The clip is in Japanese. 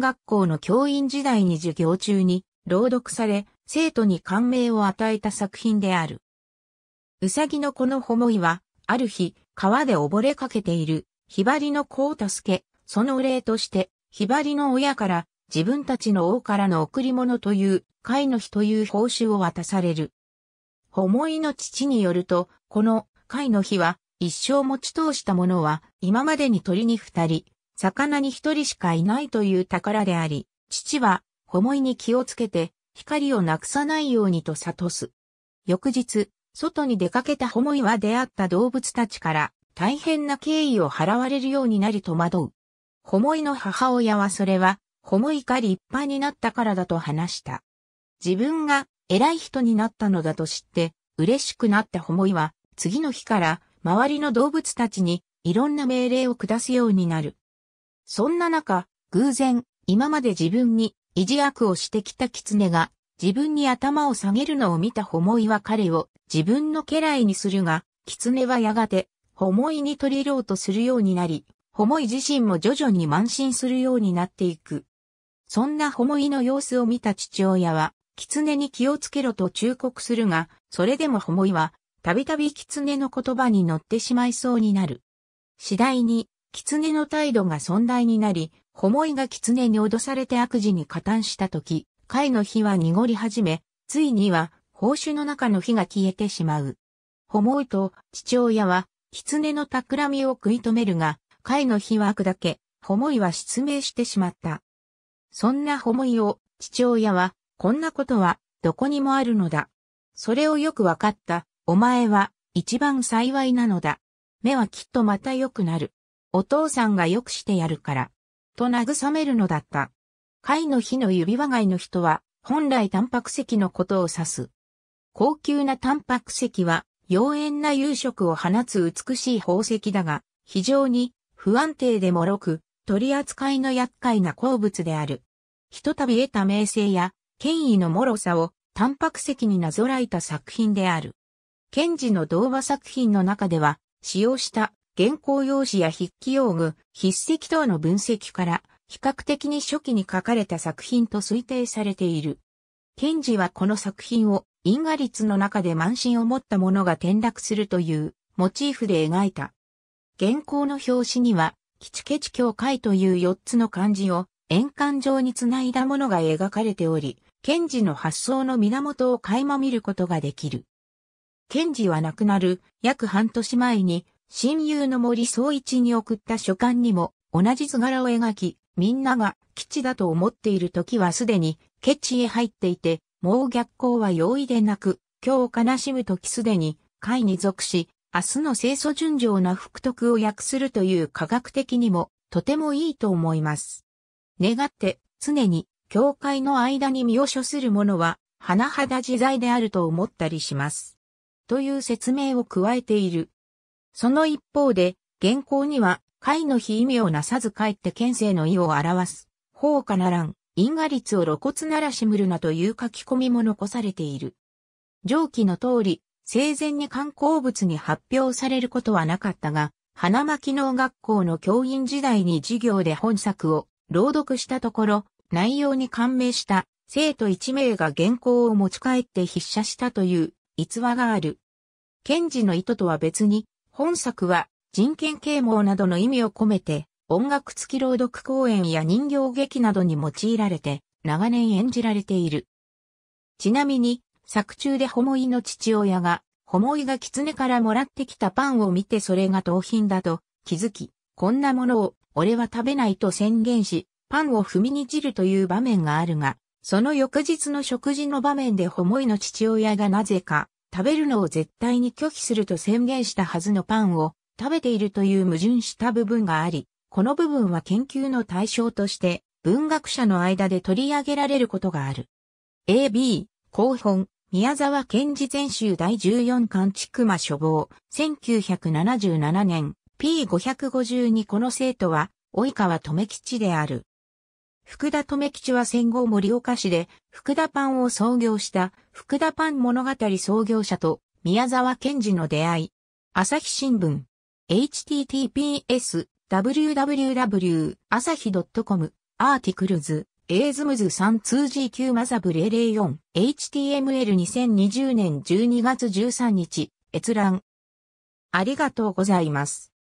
学校の教員時代に授業中に朗読され、生徒に感銘を与えた作品である。うさぎの子のほもいは、ある日、川で溺れかけている、ひばりの子を助け、そのお礼として、ひばりの親から、自分たちの王からの贈り物という、会の日という報酬を渡される。ほもいの父によると、この、会の日は、一生持ち通したものは、今までに鳥に二人、魚に一人しかいないという宝であり、父は、ホイに気をつけて、光をなくさないようにと悟す。翌日、外に出かけたホイは出会った動物たちから、大変な敬意を払われるようになり戸惑う。ホイの母親はそれは、ホイが立派になったからだと話した。自分が偉い人になったのだと知って、嬉しくなったホイは、次の日から、周りの動物たちに、いろんな命令を下すようになる。そんな中、偶然、今まで自分に意地悪をしてきた狐が、自分に頭を下げるのを見たホモイは彼を自分の家来にするが、狐はやがて、ホモイに取り入ろうとするようになり、ホモイ自身も徐々に慢心するようになっていく。そんなホモイの様子を見た父親は、狐に気をつけろと忠告するが、それでもホモイは、たびたび狐の言葉に乗ってしまいそうになる。次第に、狐の態度が存在になり、ホモイが狐に脅されて悪事に加担した時、貝の火は濁り始め、ついには、報酬の中の火が消えてしまう。ホモイと父親は、狐の企みを食い止めるが、貝の火はだけ、ホモイは失明してしまった。そんなホモイを、父親は、こんなことは、どこにもあるのだ。それをよくわかった、お前は、一番幸いなのだ。目はきっとまた良くなる。お父さんがよくしてやるから、と慰めるのだった。貝の日の指輪貝の人は、本来タンパク石のことを指す。高級なタンパク石は、妖艶な夕食を放つ美しい宝石だが、非常に不安定で脆く、取り扱いの厄介な鉱物である。ひとたび得た名声や権威の脆さを、タンパク石になぞらえた作品である。賢治の童話作品の中では、使用した原稿用紙や筆記用具、筆跡等の分析から、比較的に初期に書かれた作品と推定されている。ンジはこの作品を、因果律の中で満身を持った者が転落するという、モチーフで描いた。原稿の表紙には、キチケチ教会という4つの漢字を、円環状につないだものが描かれており、ンジの発想の源を垣間見ることができる。ンジは亡くなる約半年前に親友の森総一に送った書簡にも同じ図柄を描き、みんなが基地だと思っている時はすでにケチへ入っていて、もう逆行は容易でなく、今日悲しむ時すでに会に属し、明日の清楚純情な福徳を訳するという科学的にもとてもいいと思います。願って常に教会の間に身を処する者は、甚だ自在であると思ったりします。という説明を加えている。その一方で、原稿には、会の非意味をなさず帰って県政の意を表す、法かならん、因果律を露骨ならしむるなという書き込みも残されている。上記の通り、生前に観光物に発表されることはなかったが、花巻農学校の教員時代に授業で本作を朗読したところ、内容に感銘した生徒1名が原稿を持ち帰って筆写したという逸話がある。賢治の意図とは別に、本作は人権啓蒙などの意味を込めて、音楽付き朗読公演や人形劇などに用いられて、長年演じられている。ちなみに、作中でホモイの父親が、ホモイが狐からもらってきたパンを見てそれが盗品だと気づき、こんなものを俺は食べないと宣言し、パンを踏みにじるという場面があるが、その翌日の食事の場面でホモイの父親がなぜか食べるのを絶対に拒否すると宣言したはずのパンを食べているという矛盾した部分があり、この部分は研究の対象として文学者の間で取り上げられることがある。AB、後本、宮沢賢治全集第14巻ちくま処方、1977年、P552 この生徒は、及川留吉である。福田留吉は戦後森岡市で福田パンを創業した福田パン物語創業者と宮沢賢治の出会い。朝日新聞 https www 朝日 .com アーティクルズエーズムズ 32G9 マザブレ04 HTML2020 年12月13日閲覧ありがとうございます。